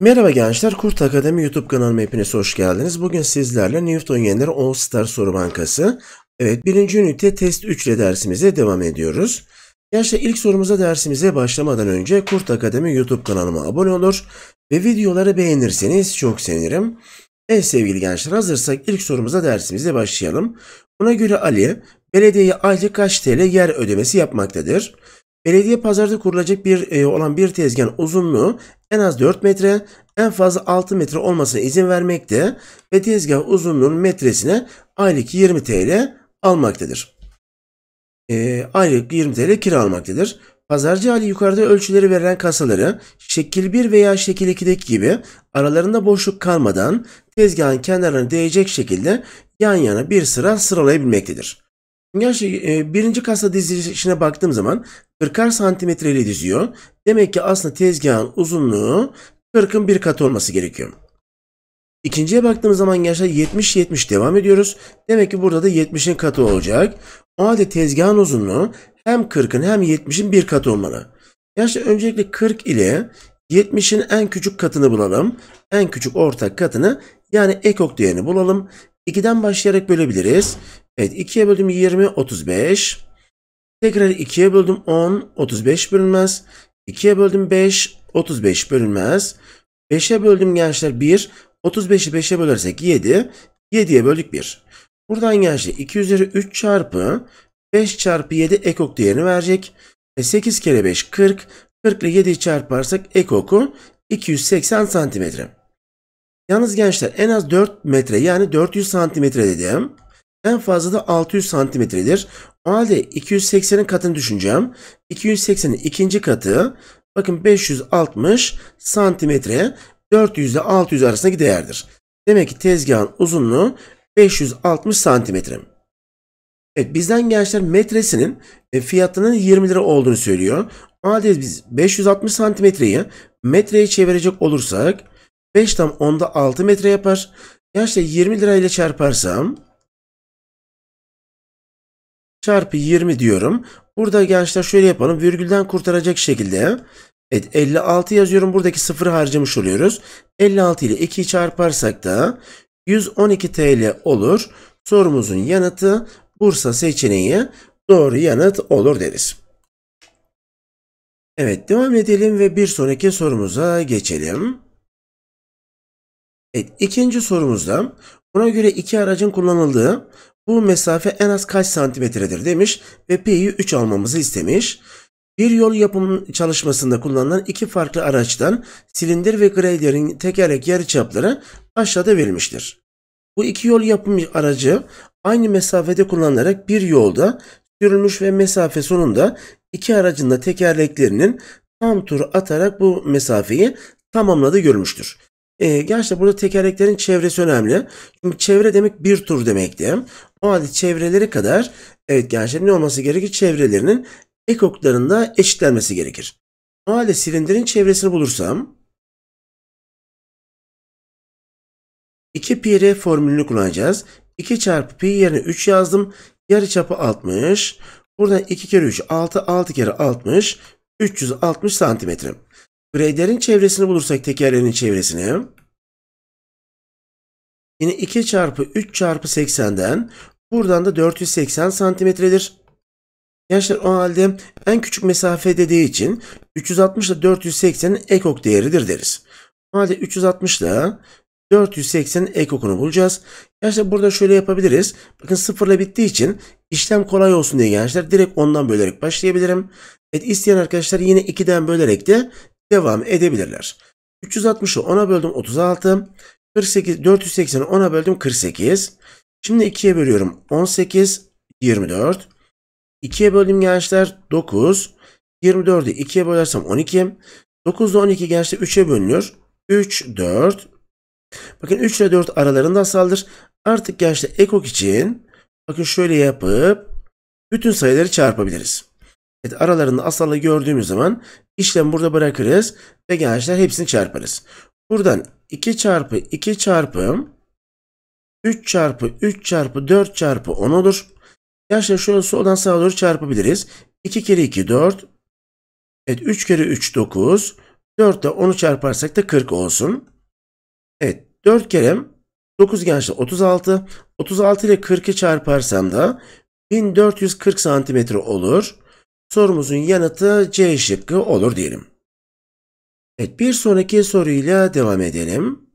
Merhaba gençler, Kurt Akademi YouTube kanalıma hepiniz hoş geldiniz. Bugün sizlerle Newton Yenileri All Star Soru Bankası. Evet, birinci ünite test 3 ile dersimize devam ediyoruz. Gençler ilk sorumuza dersimize başlamadan önce Kurt Akademi YouTube kanalıma abone olur ve videoları beğenirseniz çok sevinirim. Evet sevgili gençler hazırsak ilk sorumuza dersimize başlayalım. Buna göre Ali belediyeye aylık kaç TL yer ödemesi yapmaktadır? Belediye pazarda kurulacak bir e, olan bir tezgahın uzunluğu en az 4 metre, en fazla 6 metre olmasına izin vermekte ve tezgah uzunluğunun metresine aylık 20 TL almaktadır. E, aylık 20 TL kira almaktadır. Pazarcı Ali yukarıda ölçüleri veren kasaları şekil 1 veya şekil 2'deki gibi aralarında boşluk kalmadan tezgahın kenarlarına değecek şekilde yan yana bir sıra sıralayabilmektedir. Gerçi şey, e, birinci kasa dizilişine baktığım zaman 40 santimetre ile diziyor. Demek ki aslında tezgahın uzunluğu 40'ın bir katı olması gerekiyor. İkinciye baktığımız zaman gençler 70-70 devam ediyoruz. Demek ki burada da 70'in katı olacak. O halde tezgahın uzunluğu hem 40'ın hem 70'in bir katı olmalı. Gençler şey, öncelikle 40 ile 70'in en küçük katını bulalım. En küçük ortak katını yani ekok değerini bulalım. 2'den başlayarak bölebiliriz. Evet 2'ye böldüm 20 35. Tekrar 2'ye böldüm 10 35 bölünmez. 2'ye böldüm 5 35 bölünmez. 5'e böldüm gençler 1. 35'i 5'e bölersek 7. 7'ye böldük 1. Buradan gençler 2 üzeri 3 çarpı 5 çarpı 7 ekok değerini verecek. E 8 kere 5 40. 40 ile 7'yi çarparsak ekoku 280 santimetre. Yalnız gençler en az 4 metre yani 400 santimetre dedim. En fazla da 600 santimetredir. O halde 280'in katını düşüneceğim. 280'in ikinci katı bakın 560 santimetre 400 ile 600 arasındaki değerdir. Demek ki tezgahın uzunluğu 560 santimetre. Evet bizden gençler metresinin e, fiyatının 20 lira olduğunu söylüyor. O halde biz 560 santimetreyi metreye çevirecek olursak 5 tam onda 6 metre yapar. Gençler 20 lirayla çarparsam çarpı 20 diyorum. Burada gençler şöyle yapalım. Virgülden kurtaracak şekilde. Evet 56 yazıyorum. Buradaki sıfırı harcamış oluyoruz. 56 ile 2'yi çarparsak da 112 TL olur. Sorumuzun yanıtı Bursa seçeneği doğru yanıt olur deriz. Evet devam edelim ve bir sonraki sorumuza geçelim. Evet ikinci sorumuzda buna göre iki aracın kullanıldığı bu mesafe en az kaç santimetredir demiş ve P'yi 3 almamızı istemiş. Bir yol yapım çalışmasında kullanılan iki farklı araçtan silindir ve grader'in tekerlek yarıçapları aşağıda verilmiştir. Bu iki yol yapım aracı aynı mesafede kullanılarak bir yolda sürülmüş ve mesafe sonunda iki aracın da tekerleklerinin tam tur atarak bu mesafeyi tamamladı görülmüştür. E, gerçekten burada tekerleklerin çevresi önemli. Çünkü çevre demek bir tur demekti. O halde çevreleri kadar evet gerçekten ne olması gerekir? Çevrelerinin ekoklarında eşitlenmesi gerekir. O halde silindirin çevresini bulursam 2 πr formülünü kullanacağız. 2 çarpı pi yerine 3 yazdım. Yarı çapı 60. Buradan 2 kere 3 6 6 kere 60 360 santimetre. Greylerin çevresini bulursak tekerlerin çevresini. Yine 2 çarpı 3 çarpı 80'den buradan da 480 santimetredir. Gençler o halde en küçük mesafe dediği için 360 ile 480'in ekok değeridir deriz. O halde 360 ile 480'in ekokunu bulacağız. Gençler burada şöyle yapabiliriz. Bakın sıfırla bittiği için işlem kolay olsun diye gençler direkt ondan bölerek başlayabilirim. Evet isteyen arkadaşlar yine 2'den bölerek de devam edebilirler. 360'ı 10'a böldüm 36. 48, 480'i 10'a böldüm 48. Şimdi 2'ye bölüyorum 18, 24. 2'ye böldüm gençler 9. 24'ü 2'ye bölersem 12. 9 ile 12 gençler 3'e bölünür. 3, 4. Bakın 3 ile 4 aralarında asaldır. Artık gençler ekok için bakın şöyle yapıp bütün sayıları çarpabiliriz. Evet, aralarında asalı gördüğümüz zaman işlem burada bırakırız ve gençler hepsini çarparız. Buradan 2 çarpı 2 çarpı 3 çarpı 3 çarpı 4 çarpı 10 olur. Gençler şöyle soldan sağa doğru çarpabiliriz. 2 kere 2 4. Evet 3 kere 3 9. 4 ile 10'u çarparsak da 40 olsun. Evet 4 kere 9 gençler 36. 36 ile 40'ı çarparsam da 1440 santimetre olur. Sorumuzun yanıtı C şıkkı olur diyelim. Evet bir sonraki soruyla devam edelim.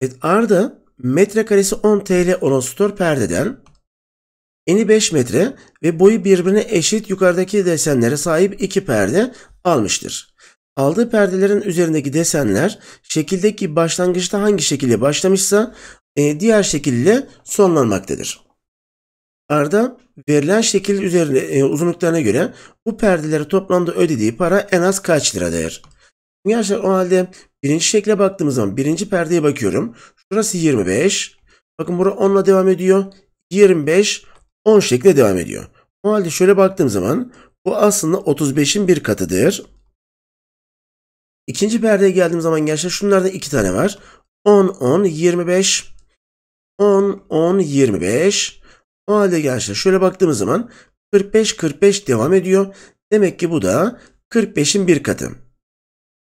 Evet Arda metrekaresi 10 TL olan stor perdeden eni 5 metre ve boyu birbirine eşit yukarıdaki desenlere sahip iki perde almıştır. Aldığı perdelerin üzerindeki desenler şekildeki başlangıçta hangi şekilde başlamışsa e, diğer şekilde sonlanmaktadır. Arda verilen şekil üzerine e, uzunluklarına göre bu perdeleri toplamda ödediği para en az kaç lira değer? Gençler o halde birinci şekle baktığımız zaman birinci perdeye bakıyorum. Şurası 25. Bakın bura 10 ile devam ediyor. 25, 10 şekle devam ediyor. O halde şöyle baktığım zaman bu aslında 35'in bir katıdır. İkinci perdeye geldiğim zaman gençler şunlarda iki tane var. 10, 10, 25. 10, 10, 25. O halde gençler şöyle baktığımız zaman 45 45 devam ediyor. Demek ki bu da 45'in bir katı.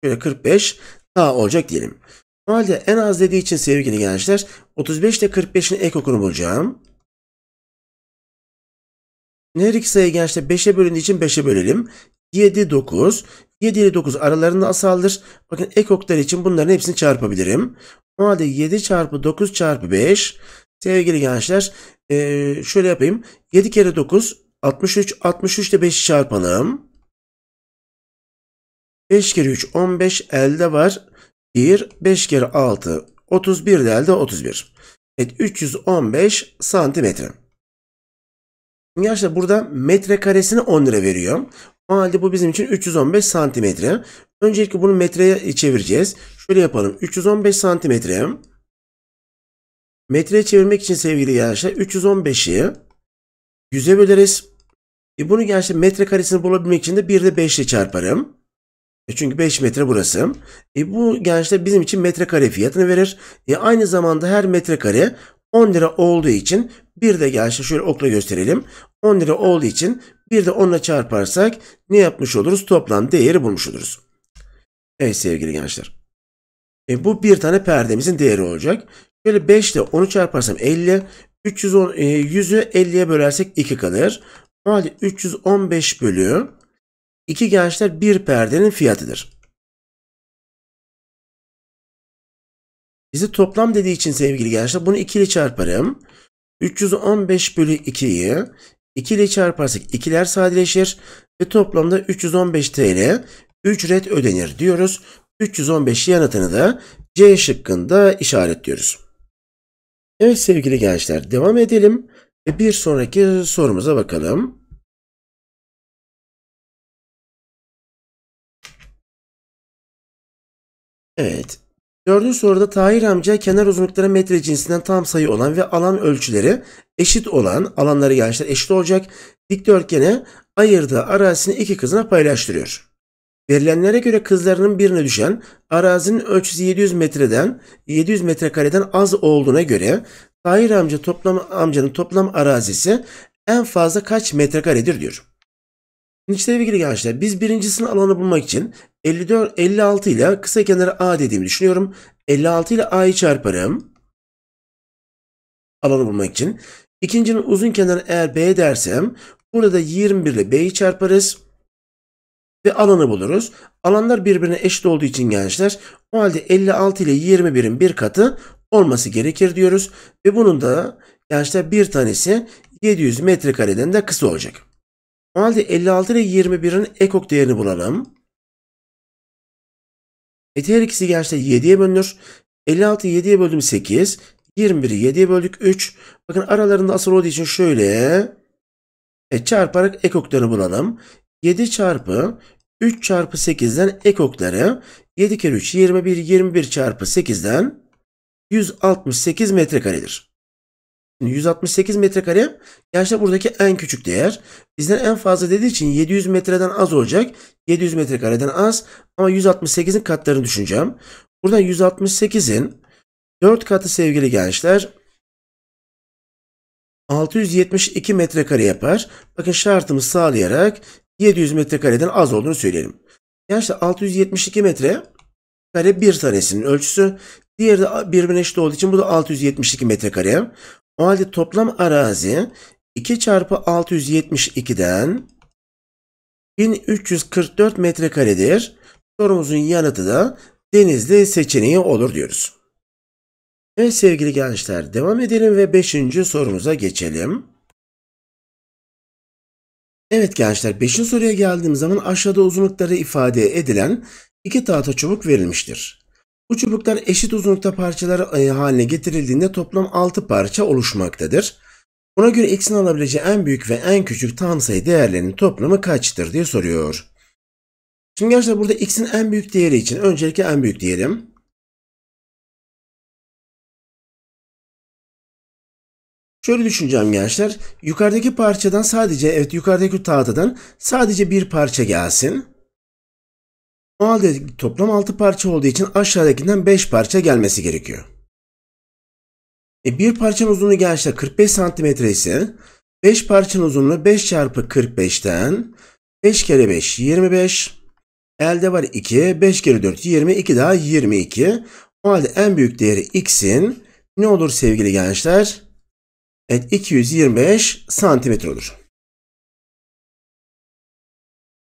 Şöyle 45 daha olacak diyelim. O halde en az dediği için sevgili gençler 35 ile 45'in ek okunu bulacağım. Her iki sayı gençler 5'e bölündüğü için 5'e bölelim. 7, 9. 7 ile 9 aralarında asaldır. Bakın ek okları için bunların hepsini çarpabilirim. O halde 7 çarpı 9 çarpı 5 Sevgili gençler e, şöyle yapayım. 7 kere 9 63. 63 ile 5 çarpalım. 5 kere 3 15 elde var. 1 5 kere 6 31 de elde 31. Evet 315 santimetre. Gençler burada metre karesini 10 lira veriyor. O halde bu bizim için 315 santimetre. Öncelikle bunu metreye çevireceğiz. Şöyle yapalım. 315 santimetre Metreye çevirmek için sevgili gençler 315'i 100'e böleriz. E bunu gençler metre karesini bulabilmek için de 1 de 5 ile çarparım. E çünkü 5 metre burası. E bu gençler bizim için metre kare fiyatını verir. E aynı zamanda her metre kare 10 lira olduğu için bir de gençler şöyle okla gösterelim. 10 lira olduğu için bir de 10'la çarparsak ne yapmış oluruz? Toplam değeri bulmuş oluruz. Evet sevgili gençler. E bu bir tane perdemizin değeri olacak. Şöyle 5 ile 10'u çarparsam 50. 310, 100'ü 50'ye bölersek 2 kalır. O halde 315 bölü 2 gençler bir perdenin fiyatıdır. Bizi toplam dediği için sevgili gençler bunu 2 ile çarparım. 315 bölü 2'yi 2 ile çarparsak 2'ler sadeleşir ve toplamda 315 TL ücret ödenir diyoruz. 315 yanıtını da C şıkkında işaretliyoruz. Evet sevgili gençler devam edelim. Bir sonraki sorumuza bakalım. Evet. Dördüncü soruda Tahir amca kenar uzunlukları metre cinsinden tam sayı olan ve alan ölçüleri eşit olan alanları gençler eşit olacak dikdörtgene ayırdığı arazisini iki kızına paylaştırıyor. Verilenlere göre kızlarının birine düşen arazinin ölçüsü 700 metreden 700 metrekareden az olduğuna göre Tahir amca toplam amcanın toplam arazisi en fazla kaç metrekaredir diyor. Şimdi sevgili gençler biz birincisinin alanı bulmak için 54, 56 ile kısa kenarı A dediğimi düşünüyorum. 56 ile A'yı çarparım. Alanı bulmak için. İkincinin uzun kenarı eğer B dersem burada 21 ile B'yi çarparız ve alanı buluruz. Alanlar birbirine eşit olduğu için gençler o halde 56 ile 21'in bir katı olması gerekir diyoruz. Ve bunun da gençler bir tanesi 700 metrekareden de kısa olacak. O halde 56 ile 21'in ekok değerini bulalım. E her ikisi gençler 7'ye bölünür. 56 7'ye böldüm 8. 21'i 7'ye böldük 3. Bakın aralarında asıl olduğu için şöyle. E, çarparak ekoklarını bulalım. 7 çarpı 3 çarpı 8'den ekokları 7 kere 3 21 21 çarpı 8'den 168 metrekaredir. Şimdi 168 metrekare gençler buradaki en küçük değer. Bizden en fazla dediği için 700 metreden az olacak. 700 metrekareden az ama 168'in katlarını düşüneceğim. Buradan 168'in 4 katı sevgili gençler 672 metrekare yapar. Bakın şartımı sağlayarak 700 metrekareden az olduğunu söyleyelim. Gençler 672 metre kare bir tanesinin ölçüsü. Diğeri de birbirine eşit olduğu için bu da 672 metrekare. O halde toplam arazi 2 çarpı 672'den 1344 metrekaredir. Sorumuzun yanıtı da denizli seçeneği olur diyoruz. Evet sevgili gençler devam edelim ve 5. sorumuza geçelim. Evet gençler 5. soruya geldiğim zaman aşağıda uzunlukları ifade edilen iki tahta çubuk verilmiştir. Bu çubuklar eşit uzunlukta parçalar e, haline getirildiğinde toplam 6 parça oluşmaktadır. Buna göre x'in alabileceği en büyük ve en küçük tam sayı değerlerinin toplamı kaçtır diye soruyor. Şimdi gençler burada x'in en büyük değeri için öncelikle en büyük diyelim. Şöyle düşüneceğim gençler. Yukarıdaki parçadan sadece evet yukarıdaki tahtadan sadece bir parça gelsin. O halde toplam 6 parça olduğu için aşağıdakinden 5 parça gelmesi gerekiyor. E bir parçanın uzunluğu gençler 45 cm ise 5 parçanın uzunluğu 5 çarpı 45'ten 5 kere 5 25 elde var 2 5 kere 4 20 2 daha 22 o halde en büyük değeri x'in ne olur sevgili gençler? Evet 225 santimetre olur.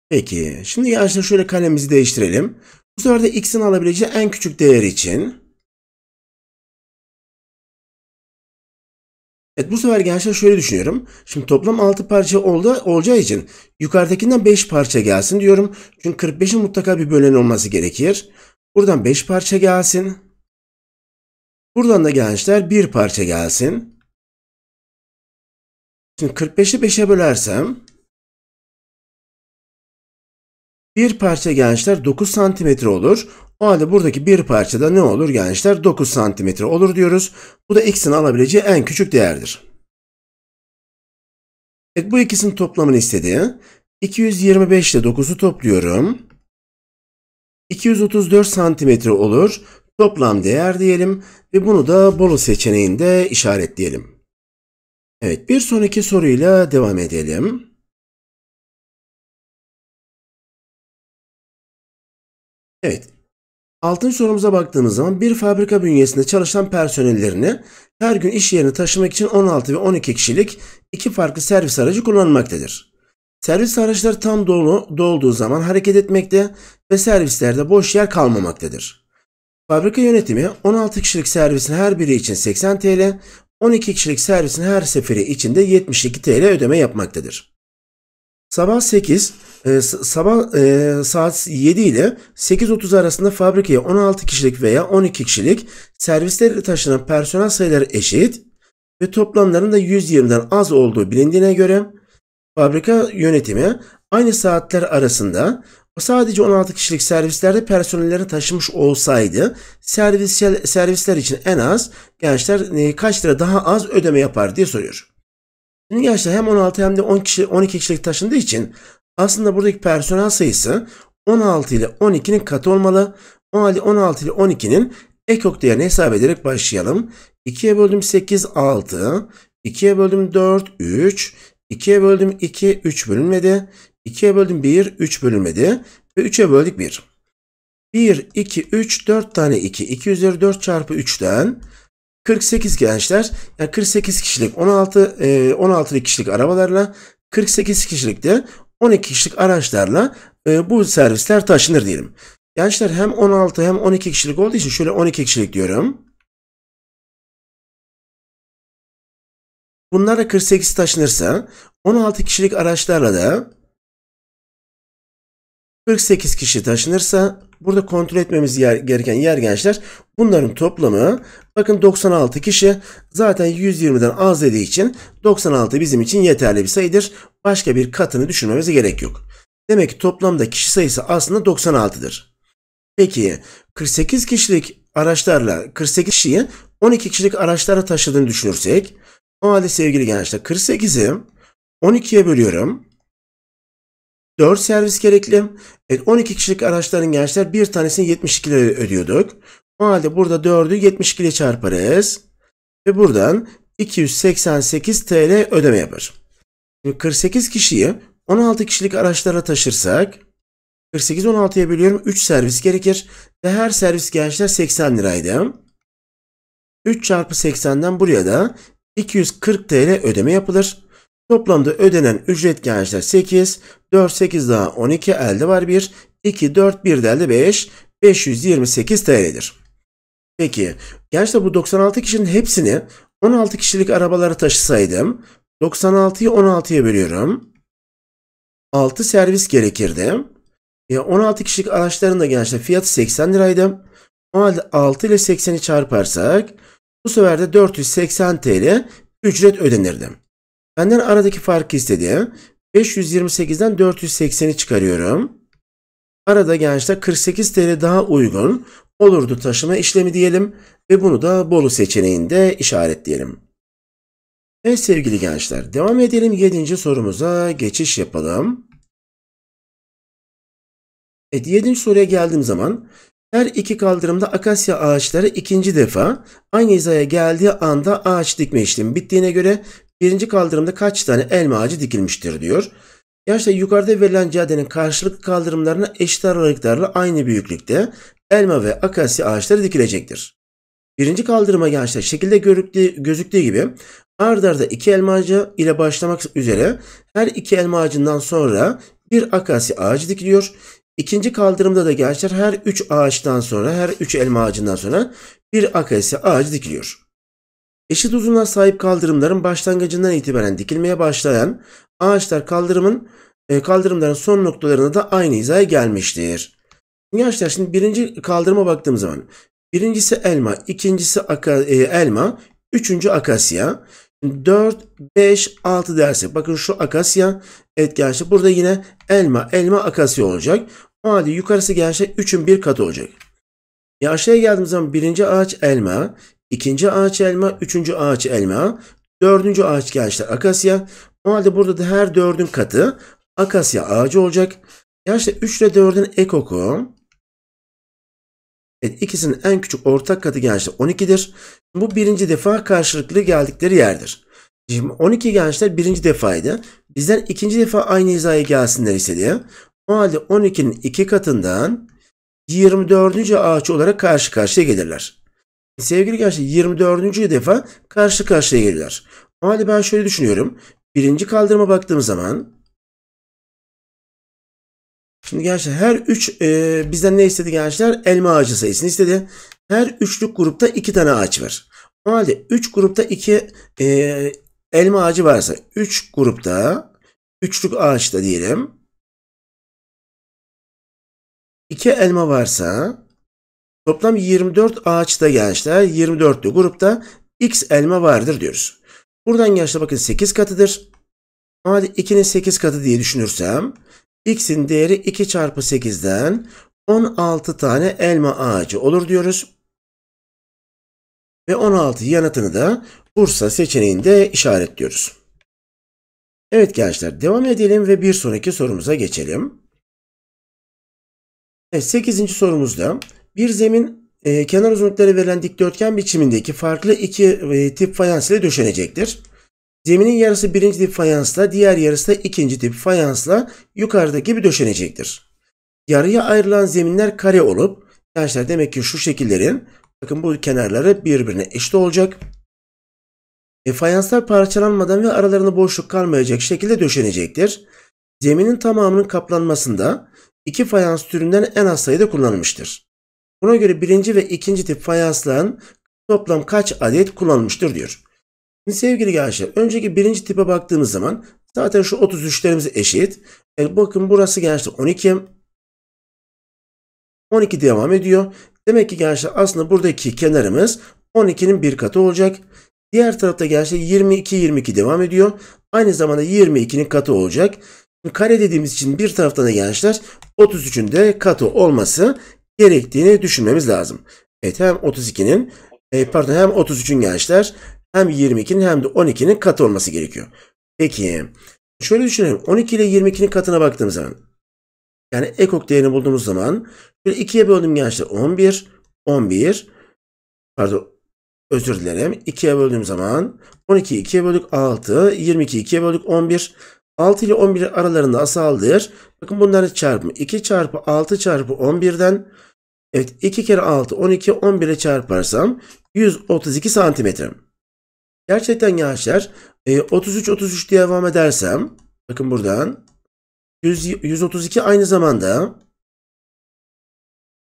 Peki şimdi gençler şöyle kalemizi değiştirelim. Bu sefer de x'in alabileceği en küçük değer için. Evet bu sefer gençler şöyle düşünüyorum. Şimdi toplam 6 parça oldu, olacağı için yukarıdakinden 5 parça gelsin diyorum. Çünkü 45'in mutlaka bir bölen olması gerekir. Buradan 5 parça gelsin. Buradan da gençler 1 parça gelsin. Şimdi 45'i 5'e bölersem bir parça gençler 9 santimetre olur. O halde buradaki bir parçada ne olur gençler? 9 santimetre olur diyoruz. Bu da x'in alabileceği en küçük değerdir. Evet bu ikisinin toplamını istediği. 225 ile 9'u topluyorum. 234 santimetre olur. Toplam değer diyelim ve bunu da Bolu seçeneğinde işaretleyelim. Evet, bir sonraki soruyla devam edelim. Evet. Altın sorumuza baktığımız zaman bir fabrika bünyesinde çalışan personellerini her gün iş yerine taşımak için 16 ve 12 kişilik iki farklı servis aracı kullanmaktadır. Servis araçları tam dolu dolduğu zaman hareket etmekte ve servislerde boş yer kalmamaktadır. Fabrika yönetimi 16 kişilik servisin her biri için 80 TL, 12 kişilik servisin her seferi içinde 72 TL ödeme yapmaktadır. Sabah 8, e, sabah e, saat 7 ile 8.30 arasında fabrikaya 16 kişilik veya 12 kişilik servisler taşınan personel sayıları eşit ve toplamların da 120'den az olduğu bilindiğine göre fabrika yönetimi aynı saatler arasında Sadece 16 kişilik servislerde personelleri taşımış olsaydı servis, servisler için en az gençler e, kaç lira daha az ödeme yapar diye soruyor. Şimdi gençler hem 16 hem de 10 kişi, 12 kişilik taşındığı için aslında buradaki personel sayısı 16 ile 12'nin katı olmalı. O halde 16 ile 12'nin ekok değerini hesap ederek başlayalım. 2'ye böldüm 8 6, 2'ye böldüm 4 3, 2'ye böldüm 2 3 bölünmedi. 2'ye böldüm 1, 3 bölünmedi ve 3'e böldük 1. 1, 2, 3, 4 tane 2. 2 üzeri 4 çarpı 3'ten 48 gençler. Yani 48 kişilik 16 e, 16 kişilik arabalarla 48 kişilik de 12 kişilik araçlarla e, bu servisler taşınır diyelim. Gençler hem 16 hem 12 kişilik olduğu için şöyle 12 kişilik diyorum. Bunlar Bunlara 48 taşınırsa 16 kişilik araçlarla da 48 kişi taşınırsa burada kontrol etmemiz gereken yer gençler bunların toplamı bakın 96 kişi zaten 120'den az dediği için 96 bizim için yeterli bir sayıdır. Başka bir katını düşünmemize gerek yok. Demek ki toplamda kişi sayısı aslında 96'dır. Peki 48 kişilik araçlarla 48 kişiyi 12 kişilik araçlara taşıdığını düşünürsek o halde sevgili gençler 48'i 12'ye bölüyorum. 4 servis gerekli. Evet, 12 kişilik araçların gençler bir tanesini 72 lira ödüyorduk. O halde burada 4'ü 72 ile çarparız. Ve buradan 288 TL ödeme yapar. Şimdi 48 kişiyi 16 kişilik araçlara taşırsak 48 16'ya biliyorum. 3 servis gerekir. Ve her servis gençler 80 liraydı. 3 çarpı 80'den buraya da 240 TL ödeme yapılır. Toplamda ödenen ücret gençler 8. 4, 8 daha 12 elde var 1. 2, 4, 1 elde 5. 528 TL'dir. Peki gençler bu 96 kişinin hepsini 16 kişilik arabalara taşısaydım 96'yı 16'ya bölüyorum. 6 servis gerekirdi. E 16 kişilik araçların da gençler fiyatı 80 liraydı. O halde 6 ile 80'i çarparsak bu sefer de 480 TL ücret ödenirdi. Benden aradaki farkı istedi. 528'den 480'i çıkarıyorum. Arada gençler 48 TL daha uygun olurdu taşıma işlemi diyelim ve bunu da Bolu seçeneğinde işaretleyelim. Evet sevgili gençler devam edelim 7. sorumuza geçiş yapalım. Evet 7. soruya geldiğim zaman her iki kaldırımda akasya ağaçları ikinci defa aynı hizaya geldiği anda ağaç dikme işlemi bittiğine göre birinci kaldırımda kaç tane elma ağacı dikilmiştir diyor. Gerçi yukarıda verilen caddenin karşılıklı kaldırımlarına eşit aralıklarla aynı büyüklükte elma ve akasya ağaçları dikilecektir. Birinci kaldırıma gençler şekilde gözüktüğü gibi ard arda iki elma ağacı ile başlamak üzere her iki elma ağacından sonra bir akasya ağacı dikiliyor. İkinci kaldırımda da gençler her üç ağaçtan sonra her üç elma ağacından sonra bir akasya ağacı dikiliyor. Eşit uzunluğa sahip kaldırımların başlangıcından itibaren dikilmeye başlayan ağaçlar kaldırımın e, kaldırımların son noktalarına da aynı hizaya gelmiştir. Gençler şimdi birinci kaldırıma baktığım zaman birincisi elma, ikincisi e, elma, üçüncü akasya. 4, 5, 6 dersek bakın şu akasya evet gençler burada yine elma, elma akasya olacak. O halde yukarısı gençler 3'ün bir katı olacak. E aşağıya geldiğim zaman birinci ağaç elma, ikinci ağaç elma, üçüncü ağaç elma, dördüncü ağaç gençler akasya. O halde burada da her dördün katı akasya ağacı olacak. Gençler 3 ile 4'ün ekoku. Evet, ikisinin en küçük ortak katı gençler 12'dir. Bu birinci defa karşılıklı geldikleri yerdir. Şimdi 12 gençler birinci defaydı. Bizden ikinci defa aynı hizaya gelsinler istedi. O halde 12'nin iki katından 24. ağaç olarak karşı karşıya gelirler. Sevgili gençler 24. defa karşı karşıya gelirler. O halde ben şöyle düşünüyorum. Birinci kaldırıma baktığım zaman Şimdi gençler her 3 e, bizden ne istedi gençler? Elma ağacı sayısını istedi. Her üçlük grupta 2 tane ağaç var. O halde 3 grupta 2 e, elma ağacı varsa 3 grupta üçlük ağaçta diyelim. 2 elma varsa Toplam 24 ağaçta gençler 24'lü grupta x elma vardır diyoruz. Buradan gençler bakın 8 katıdır. Hadi 2'nin 8 katı diye düşünürsem x'in değeri 2 çarpı 8'den 16 tane elma ağacı olur diyoruz. Ve 16 yanıtını da Bursa seçeneğinde işaretliyoruz. Evet gençler devam edelim ve bir sonraki sorumuza geçelim. Evet, 8. sorumuzda bir zemin e, kenar uzunlukları verilen dikdörtgen biçimindeki farklı iki e, tip fayans ile döşenecektir. Zeminin yarısı birinci tip fayansla, diğer yarısı da ikinci tip fayansla yukarıdaki gibi döşenecektir. Yarıya ayrılan zeminler kare olup, gençler demek ki şu şekillerin, bakın bu kenarları birbirine eşit olacak. E, fayanslar parçalanmadan ve aralarında boşluk kalmayacak şekilde döşenecektir. Zeminin tamamının kaplanmasında iki fayans türünden en az sayıda kullanılmıştır. Buna göre birinci ve ikinci tip fayansların toplam kaç adet kullanılmıştır diyor. Şimdi sevgili gençler önceki birinci tipe baktığımız zaman zaten şu 33'lerimiz eşit. E bakın burası gençler 12. 12 devam ediyor. Demek ki gençler aslında buradaki kenarımız 12'nin bir katı olacak. Diğer tarafta gençler 22 22 devam ediyor. Aynı zamanda 22'nin katı olacak. Şimdi kare dediğimiz için bir taraftan da gençler 33'ün de katı olması gerektiğini düşünmemiz lazım. Evet hem 32'nin e, pardon hem 33'ün gençler hem 22'nin hem de 12'nin katı olması gerekiyor. Peki şöyle düşünelim 12 ile 22'nin katına baktığımız zaman yani ekok değerini bulduğumuz zaman şöyle ikiye böldüm gençler 11 11 pardon özür dilerim ikiye böldüğüm zaman 12 ikiye böldük 6 22 ikiye böldük 11 6 ile 11 aralarında asaldır. Bakın bunları çarpımı 2 çarpı 6 çarpı 11'den Evet 2 kere 6 12 11'e çarparsam 132 santimetre. Gerçekten gençler 33 e, 33 diye devam edersem bakın buradan 100, 132 aynı zamanda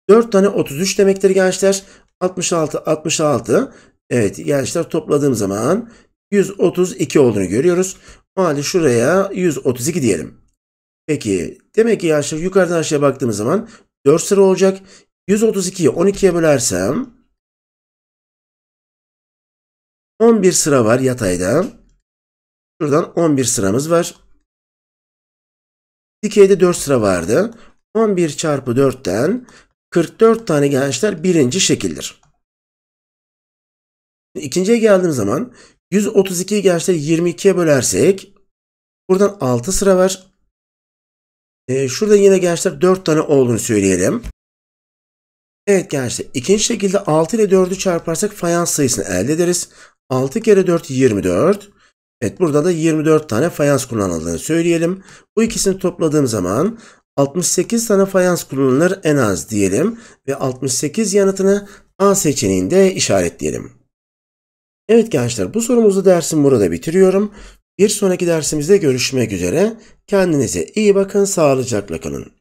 4 tane 33 demektir gençler. 66 66 evet gençler topladığım zaman 132 olduğunu görüyoruz. O halde şuraya 132 diyelim. Peki demek ki gençler yukarıdan aşağıya baktığımız zaman 4 sıra olacak. 132'yi 12'ye bölersem 11 sıra var yatayda. Şuradan 11 sıramız var. Dikeyde 4 sıra vardı. 11 çarpı 4'ten 44 tane gençler birinci şekildir. İkinciye geldiğim zaman 132 gençleri 22'ye bölersek buradan 6 sıra var. Ee, şurada yine gençler 4 tane olduğunu söyleyelim. Evet gençler ikinci şekilde 6 ile 4'ü çarparsak fayans sayısını elde ederiz. 6 kere 4 24. Evet burada da 24 tane fayans kullanıldığını söyleyelim. Bu ikisini topladığım zaman 68 tane fayans kullanılır en az diyelim ve 68 yanıtını A seçeneğinde işaretleyelim. Evet gençler bu sorumuzu dersim burada bitiriyorum. Bir sonraki dersimizde görüşmek üzere. Kendinize iyi bakın, sağlıcakla kalın.